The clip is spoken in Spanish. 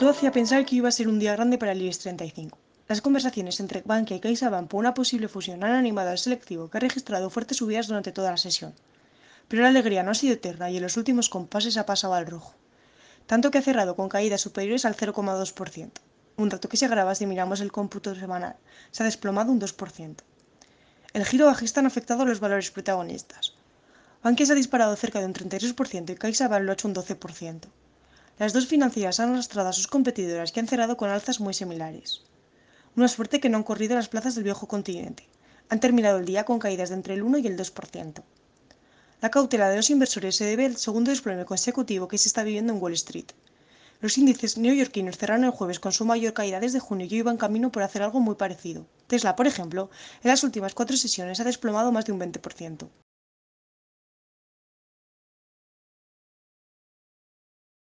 Todo hacía pensar que iba a ser un día grande para el IBEX 35. Las conversaciones entre Bankia y CaixaBank por una posible fusión han animado al selectivo, que ha registrado fuertes subidas durante toda la sesión. Pero la alegría no ha sido eterna y en los últimos compases ha pasado al rojo, tanto que ha cerrado con caídas superiores al 0,2%. Un dato que se agrava si miramos el cómputo semanal, se ha desplomado un 2%. El giro bajista ha afectado a los valores protagonistas. Bankia se ha disparado cerca de un 33% y CaixaBank lo ha hecho un 12%. Las dos financieras han arrastrado a sus competidoras que han cerrado con alzas muy similares. Una suerte que no han corrido las plazas del viejo continente. Han terminado el día con caídas de entre el 1 y el 2%. La cautela de los inversores se debe al segundo desplome consecutivo que se está viviendo en Wall Street. Los índices neoyorquinos cerraron el jueves con su mayor caída desde junio y iban camino por hacer algo muy parecido. Tesla, por ejemplo, en las últimas cuatro sesiones ha desplomado más de un 20%.